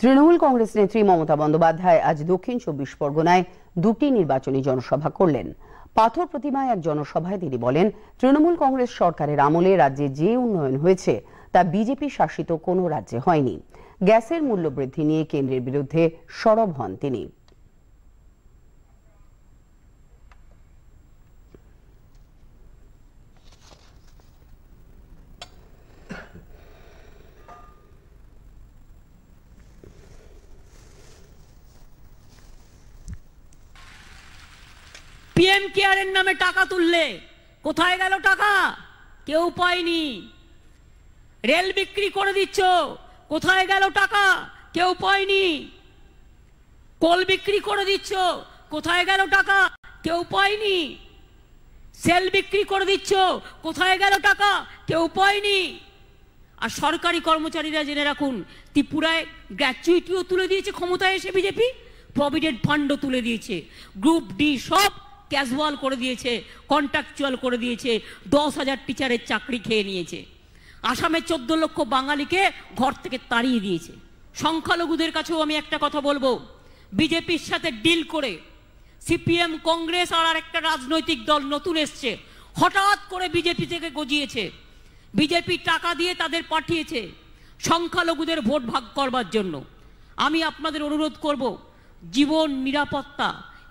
তৃণমূল কংগ্রেস নেত্রী মমতা বন্দ্যোপাধ্যায় আজ দক্ষিণ চব্বিশ পরগনায় দুটি নির্বাচনী জনসভা করলেন পাথর প্রতিমায় এক জনসভায় তিনি বলেন তৃণমূল কংগ্রেস সরকারের আমলে রাজ্যে যে উন্নয়ন হয়েছে তা বিজেপি শাসিত কোনো রাজ্যে হয়নি গ্যাসের মূল্য বৃদ্ধি নিয়ে কেন্দ্রের বিরুদ্ধে সরব হন তিনি পিএম কেয়ারের নামে টাকা তুললে কোথায় গেল টাকা কেউ পায়নি রেল বিক্রি করে দিচ্ছ কোথায় গেল টাকা কেউ পায়নি কোল বিক্রি করে দিচ্ছ কোথায় গেল টাকা কেউ পায়নি সেল বিক্রি করে দিচ্ছ কোথায় গেল টাকা কেউ পায়নি আর সরকারি কর্মচারীরা জেনে রাখুন ত্রিপুরায় গ্র্যাচুইটিও তুলে দিয়েছে ক্ষমতায় এসে বিজেপি প্রভিডেন্ট ফান্ডও তুলে দিয়েছে গ্রুপ ডি সব ক্যাজুয়াল করে দিয়েছে কন্ট্রাকচুয়াল করে দিয়েছে দশ হাজার টিচারের চাকরি খেয়ে নিয়েছে আসামের চোদ্দ লক্ষ বাঙালিকে ঘর থেকে তাড়িয়ে দিয়েছে সংখ্যালঘুদের কাছেও আমি একটা কথা বলবো বিজেপির সাথে ডিল করে সিপিএম কংগ্রেস আর একটা রাজনৈতিক দল নতুন এসছে হঠাৎ করে বিজেপি থেকে গজিয়েছে বিজেপি টাকা দিয়ে তাদের পাঠিয়েছে সংখ্যালঘুদের ভোট ভাগ করবার জন্য আমি আপনাদের অনুরোধ করব জীবন নিরাপত্তা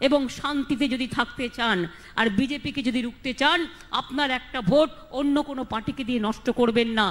এবং শান্তিতে যদি থাকতে চান আর বিজেপিকে যদি রুখতে চান আপনার একটা ভোট অন্য কোনো পার্টিকে দিয়ে নষ্ট করবেন না